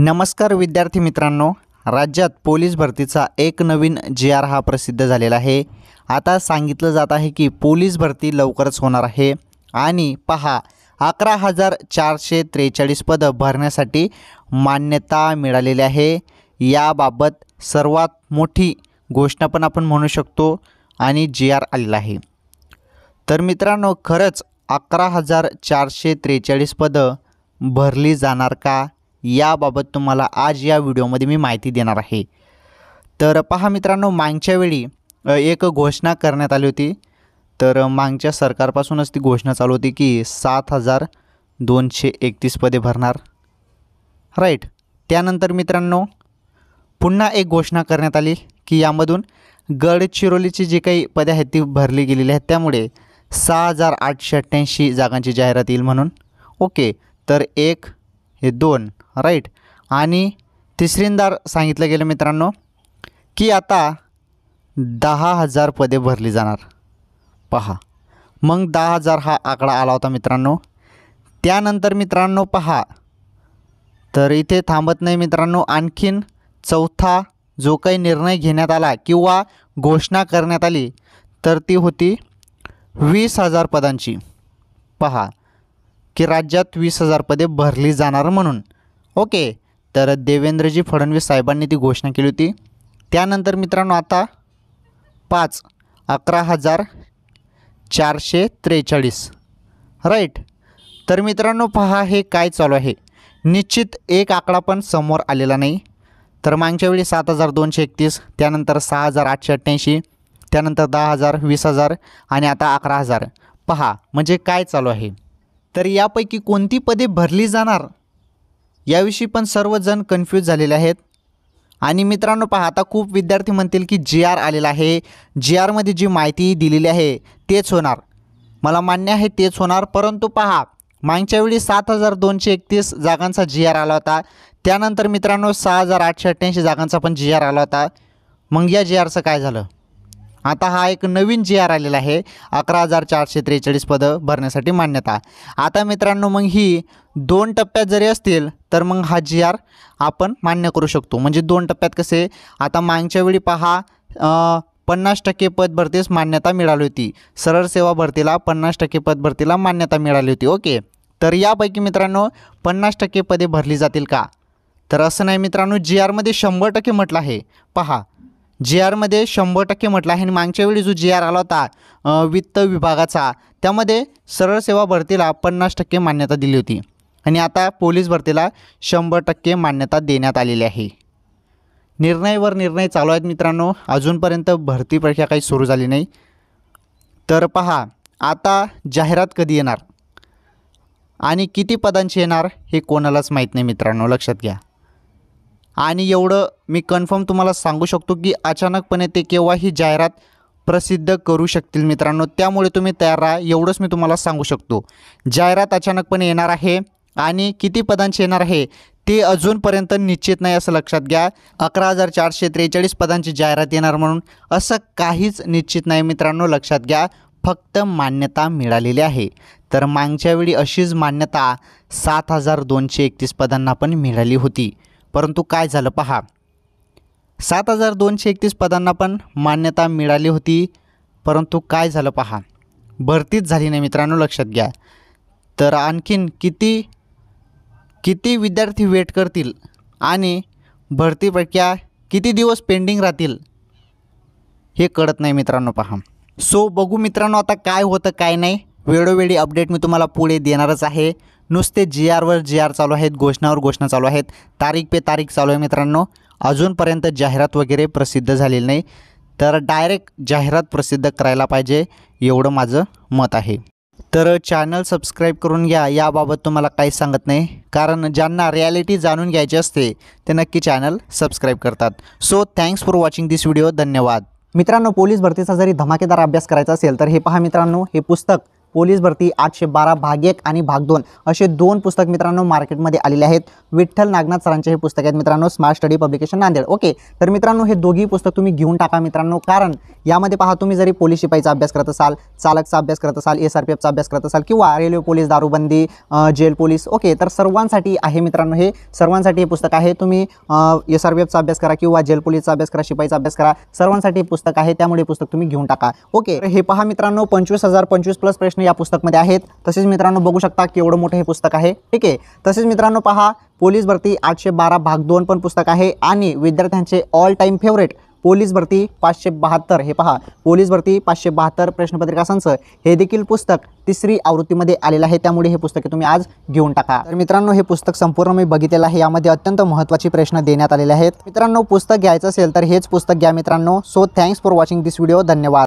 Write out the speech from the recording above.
नमस्कार विद्यार्थी मित्रांनो राज्यात पोलीस भरतीचा एक नवीन जी आर हा प्रसिद्ध झालेला आहे आता सांगितलं जात आहे की पोलीस भरती लवकरच होणार आहे आणि पहा अकरा हजार चारशे त्रेचाळीस पदं भरण्यासाठी मान्यता मिळालेली आहे याबाबत सर्वात मोठी घोषणा पण आपण म्हणू शकतो आणि जी आर आलेला आहे तर मित्रांनो खरंच अकरा हजार चारशे त्रेचाळीस पदं भरली जाणार का याबाबत तुम्हाला आज या व्हिडिओमध्ये मी माहिती देणार आहे तर पहा मित्रांनो मागच्या वेळी एक घोषणा करण्यात आली होती तर मागच्या सरकारपासूनच ती घोषणा चालू होती की सात हजार दोनशे एकतीस पदे भरणार राईट त्यानंतर मित्रांनो पुन्हा एक घोषणा करण्यात आली की यामधून गडचिरोलीची जी काही पदे आहेत ती भरली गेलेली आहेत त्यामुळे सहा हजार आठशे अठ्ठ्याऐंशी जागांची जाहिरात येईल म्हणून ओके तर एक हे दोन राईट आणि तिसरींदा सांगितलं गेलं मित्रांनो की आता दहा हजार पदे भरली जाणार पहा मग दहा हजार हा आकडा आला होता मित्रांनो त्यानंतर मित्रांनो पहा तर इथे थांबत नाही मित्रांनो आणखीन चौथा जो काही निर्णय घेण्यात आला किंवा घोषणा करण्यात आली तर ती होती वीस हजार पदांची पहा की राज्यात वीस हजार पदे भरली जाणार म्हणून ओके तर देवेंद्रजी फडणवीस साहेबांनी ती घोषणा केली होती त्यानंतर मित्रांनो आता पाच अकरा हजार चारशे त्रेचाळीस राईट तर मित्रांनो पहा हे काय चालू आहे निश्चित एक आकडा पण समोर आलेला नाही तर मागच्या वेळी सात हजार दोनशे एकतीस त्यानंतर सहा हजार आठशे अठ्ठ्याऐंशी त्यानंतर दहा हजार वीस हजार आणि आता अकरा हजार पहा म्हणजे काय चालू आहे तर यापैकी कोणती पदे भरली जाणार याविषयी पण सर्वजण कन्फ्यूज झालेले आहेत आणि मित्रांनो पहा आता खूप विद्यार्थी म्हणतील की जी आर आलेला आहे जी आरमध्ये जी माहिती दिलेली आहे तेच होणार मला मान्य आहे तेच होणार परंतु पहा मागच्या वेळी सात हजार दोनशे एकतीस जागांचा जी आर आला होता त्यानंतर मित्रांनो सहा हजार आठशे अठ्ठ्याऐंशी जागांचा पण जी आर आला होता मग या जी आरचं काय झालं आता हा एक नवीन जी आर आलेला आहे अकरा हजार चारशे त्रेचाळीस पदं भरण्यासाठी मान्यता आता मित्रांनो मग ही दोन टप्प्यात जरी असतील तर मग हा जी आर आपण मान्य करू शकतो म्हणजे दोन टप्प्यात कसे आता मागच्या वेळी पहा पन्नास टक्के पद भरतीस मान्यता मिळाली होती सरळ सेवा भरतीला पन्नास टक्के पद भरतीला मान्यता मिळाली होती ओके तर यापैकी मित्रांनो पन्नास टक्के पदे भरली जातील का तर असं नाही मित्रांनो जी आरमध्ये शंभर टक्के म्हटलं आहे पहा जी आरमध्ये शंभर टक्के म्हटलं आहे आणि मागच्या वेळी जो जी आर आला होता वित्त विभागाचा त्यामध्ये सरळ सेवा भरतीला पन्नास टक्के मान्यता दिली होती आणि आता पोलीस भरतीला शंभर टक्के मान्यता देण्यात आलेली आहे निर्णयवर निर्णय चालू आहेत मित्रांनो अजूनपर्यंत भरती परीक्षा काही सुरू झाली नाही तर पहा आता जाहिरात कधी येणार आणि किती पदांची येणार हे कोणालाच माहीत नाही मित्रांनो लक्षात घ्या आणि एवढं मी कन्फर्म तुम्हाला सांगू शकतो की अचानकपणे ते केव्हाही जाहिरात प्रसिद्ध करू शकतील मित्रांनो त्यामुळे तुम्ही तयार राहा एवढंच मी तुम्हाला सांगू शकतो जाहिरात अचानकपणे येणार आहे आणि किती पदांचे येणार आहे ते अजूनपर्यंत निश्चित नाही असं लक्षात घ्या अकरा हजार चारशे त्रेचाळीस पदांची जाहिरात येणार म्हणून असं काहीच निश्चित नाही मित्रांनो लक्षात घ्या फक्त मान्यता मिळालेली आहे तर मागच्या वेळी अशीच मान्यता सात हजार दोनशे एकतीस पदांना पण मिळाली होती परंतु काय झालं पहा सात हजार दोनशे एकतीस पदांना पण मान्यता मिळाली होती परंतु काय झालं पहा भरतीच झाली नाही मित्रांनो लक्षात घ्या तर आणखीन किती किती विद्यार्थी वेट करतील आणि भरती प्रक्रिया किती दिवस पेंडिंग राहतील हे कळत नाही मित्रांनो पहा सो बघू मित्रांनो आता काय होतं काय नाही वेळोवेळी अपडेट मी तुम्हाला पुढे देणारच आहे नुसते जी आरवर जी आर चालू आहेत घोषणावर घोषणा चालू आहेत तारीख पे तारीख चालू आहे मित्रांनो अजूनपर्यंत जाहिरात वगैरे प्रसिद्ध झालेली नाही तर डायरेक्ट जाहिरात प्रसिद्ध करायला पाहिजे एवढं माझं मत आहे तर चॅनल सबस्क्राईब करून घ्या याबाबत तुम्हाला काही सांगत नाही कारण ज्यांना रिॲलिटी जाणून घ्यायची असते ते नक्की चॅनल सबस्क्राईब करतात so thanks for watching this video धन्यवाद मित्रांनो पोलीस भरतीचा जरी धमाकेदार अभ्यास करायचा असेल तर हे पहा मित्रांनो हे पुस्तक पोलीस भरती आठशे बारा भाग एक आणि भाग दोन असे दोन पुस्तक मित्रांनो मार्केटमध्ये आलेले आहेत विठ्ठल नागनाथ सरांचे हे पुस्तक आहेत मित्रांनो smart study publication Nanded okay तर मित्रांनो हे दोघी पुस्तक तुम्ही घेऊन टाका मित्रांनो कारण यामध्ये पहा तुम्ही जरी पोलीस शिपाईचा अभ्यास करत असाल चालकचा अभ्यास करत असाल एस आर पी एफचा अभ्यास करत असाल किंवा रेल्वे पोलीस दारूबंदी जेल पोलीस ओके तर सर्वांसाठी आहे मित्रांनो हे सर्वांसाठी हे पुस्तक आहे तुम्ही एस आर पी एफचा अभ्यास करा किंवा जेल पोलीसचा अभ्यास करा शिपाईचा अभ्यास करा सर्वांसाठी पुस्तक आहे त्यामुळे पुस्तक तुम्ही घेऊन टाका ओके हे पहा मित्रांनो पंचवीस हजार पंचवीस प्लस प्रश्न प्रश्न या पुस्तकमध्ये आहेत तसेच मित्रांनो बघू शकता की एवढं मोठं हे पुस्तक आहे ठीक आहे तसेच मित्रांनो पहा पोलीस भरती आठशे बारा भाग दोन पण पुस्तक आहे आणि विद्यार्थ्यांचे ऑल टाईम फेवरेट पोलीस भरती पाचशे बहात्तर हे पहा पोलीस भरती पाचशे बहात्तर प्रश्नपत्रिका संच हे देखील पुस्तक तिसरी आवृत्तीमध्ये आलेलं आहे त्यामुळे हे पुस्तके तुम्ही आज घेऊन टाका तर मित्रांनो हे पुस्तक संपूर्ण मी बघितलेलं आहे यामध्ये अत्यंत महत्त्वाचे प्रश्न देण्यात आलेले आहेत मित्रांनो पुस्तक घ्यायचं असेल तर हेच पुस्तक घ्या मित्रांनो so thanks for watching this video धन्यवाद